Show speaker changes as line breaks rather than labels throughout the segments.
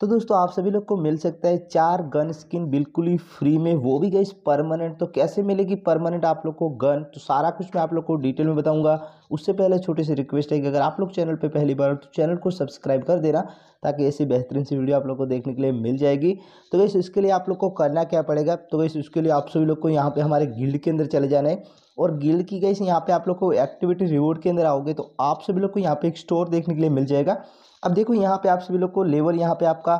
तो दोस्तों आप सभी लोग को मिल सकता है चार गन स्किन बिल्कुल ही फ्री में वो भी गई परमानेंट तो कैसे मिलेगी परमानेंट आप लोग को गन तो सारा कुछ मैं आप लोग को डिटेल में बताऊंगा उससे पहले छोटी सी रिक्वेस्ट है कि अगर आप लोग चैनल पे पहली बार हो तो चैनल को सब्सक्राइब कर देना ताकि ऐसी बेहतरीन सी वीडियो आप लोग को देखने के लिए मिल जाएगी तो वैसे इसके लिए आप लोग को करना क्या पड़ेगा तो वैसे उसके लिए आप सभी लोग को यहाँ पर हमारे गिल्ड के अंदर चले जाना है और गिल्ड की गई यहाँ पे आप लोग को एक्टिविटी रिवॉर्ड के अंदर आओगे तो आप सभी लोग को यहाँ पे एक स्टोर देखने के लिए मिल जाएगा अब देखो यहाँ पे आप सभी लोग को लेवल यहाँ पे आपका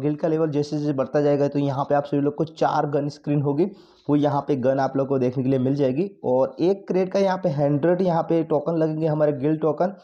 गिल्ड का लेवल जैसे जैसे बढ़ता जाएगा तो यहाँ पे आप सभी लोग को चार गन स्क्रीन होगी वो यहाँ पे गन आप लोग को देखने के लिए मिल जाएगी और एक क्रेड का यहाँ पे हंड्रेड यहाँ पे टोकन लगेंगे हमारे गिल्ड टोकन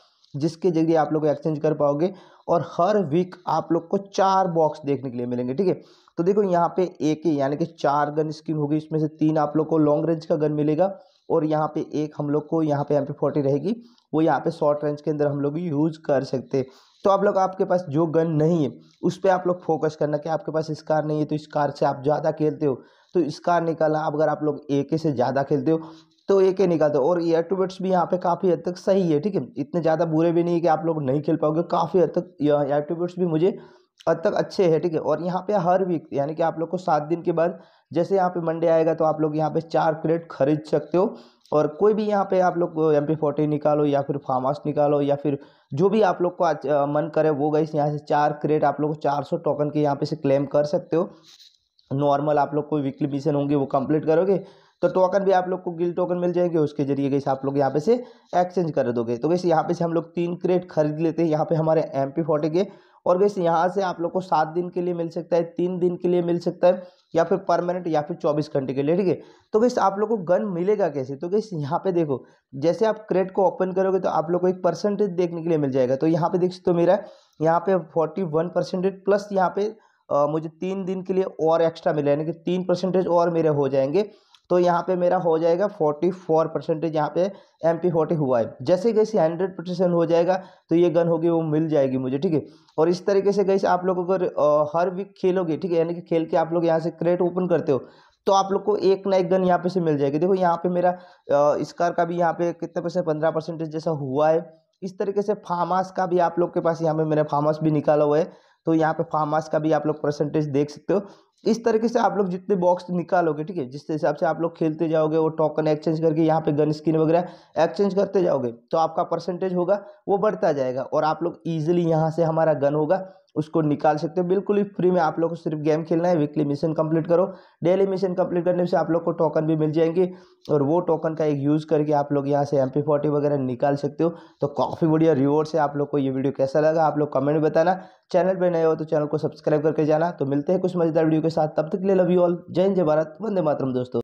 जिसके जरिए आप लोग एक्सचेंज कर पाओगे और हर वीक आप लोग को चार बॉक्स देखने के लिए मिलेंगे ठीक है तो देखो यहाँ पे एक ही यानी कि चार गन स्क्रीन होगी इसमें से तीन आप लोग को लॉन्ग रेंज का गन मिलेगा और यहाँ पे एक हम लोग को यहाँ पे एम पी रहेगी वो यहाँ पे शॉर्ट रेंज के अंदर हम लोग यूज़ कर सकते तो आप लोग आपके पास जो गन नहीं है उस पर आप लोग फोकस करना कि आपके पास इस कार नहीं है तो इस कार से आप ज़्यादा खेलते हो तो इस कार निकालना अगर आप लोग ए के से ज़्यादा खेलते हो तो एक ही निकालते हो और ईयर टू बेट्स भी यहाँ पे काफ़ी हद तक सही है ठीक है इतने ज़्यादा बुरे भी नहीं है कि आप लोग नहीं खेल पाओगे काफ़ी हद तक ईयर टू बेट्स भी मुझे हद तक अच्छे हैं ठीक है और यहाँ पे हर वीक यानी कि आप लोग को सात दिन के बाद जैसे यहाँ पे मंडे आएगा तो आप लोग यहाँ पे चार क्रेट खरीद सकते हो और कोई भी यहाँ पे आप लोग एम पी फोर्टी निकालो या फिर हाउस निकालो या फिर जो भी आप लोग को आज, मन करे वो गई यहाँ से चार क्रेट आप लोग चार सौ टोकन के यहाँ पे से क्लेम कर सकते हो नॉर्मल आप लोग कोई वीकली मिशन होंगे वो कंप्लीट करोगे तो टोकन भी आप लोग को गिल टोकन मिल जाएंगे उसके जरिए गई आप लोग यहाँ पे से एक्सचेंज कर दोगे तो वैसे यहाँ पे से हम लोग तीन क्रेट खरीद लेते हैं यहाँ पे हमारे एम पी फोर्टी के और गैस यहाँ से आप लोग को सात दिन के लिए मिल सकता है तीन दिन के लिए मिल सकता है या फिर परमानेंट या फिर चौबीस घंटे के लिए ठीक है तो गैस आप लोग को गन मिलेगा कैसे तो गैस यहाँ पे देखो जैसे आप क्रेड को ओपन करोगे तो आप लोग को एक परसेंटेज देखने के लिए मिल जाएगा तो यहाँ पे देख सकते हो मेरा यहाँ पे फोर्टी वन परसेंटेज प्लस यहाँ पे आ, मुझे तीन दिन के लिए और एक्स्ट्रा मिला यानी कि तीन परसेंटेज और मेरे हो जाएंगे तो यहाँ पे मेरा हो जाएगा फोर्टी फोर परसेंटेज यहाँ पे एम पी फोर्टी हुआ है जैसे कैसे हंड्रेड परसेंट हो जाएगा तो ये गन होगी वो मिल जाएगी मुझे ठीक है और इस तरीके से कैसे आप लोग अगर हर वीक खेलोगे ठीक है यानी कि खेल के आप लोग यहाँ से क्रेट ओपन करते हो तो आप लोग को एक ना एक गन यहाँ पे से मिल जाएगी देखो यहाँ पे मेरा स्कार का भी यहाँ पे कितने परसेंट पंद्रह परसेंटेज जैसा हुआ है इस तरीके से फार्मास का भी आप लोग के पास यहाँ पे मेरा फार्मास भी निकाला हुआ है तो यहाँ पे फार्मास का भी आप लोग परसेंटेज देख सकते हो इस तरीके से आप लोग जितने बॉक्स निकालोगे ठीक है जिस हिसाब से आप लोग खेलते जाओगे वो टोकन एक्सचेंज करके यहाँ पे गन स्किन वगैरह एक्सचेंज करते जाओगे तो आपका परसेंटेज होगा वो बढ़ता जाएगा और आप लोग ईजिली यहाँ से हमारा गन होगा उसको निकाल सकते हो बिल्कुल ही फ्री में आप लोग को सिर्फ गेम खेलना है वीकली मिशन कंप्लीट करो डेली मिशन कंप्लीट करने से आप लोग को टोकन भी मिल जाएंगे और वो टोकन का एक यूज़ करके आप लोग यहाँ से एम पी फोर्टी वगैरह निकाल सकते हो तो काफ़ी बढ़िया रिवॉर्ड से आप लोग को ये वीडियो कैसा लगा आप लोग कमेंट बताना चैनल पर नए हो तो चैनल को सब्सक्राइब करके जाना तो मिलते हैं कुछ मज़ेदार वीडियो के साथ तब तक ले लव यू ऑल जय हिंद जय भारत वंदे मातरम दोस्तों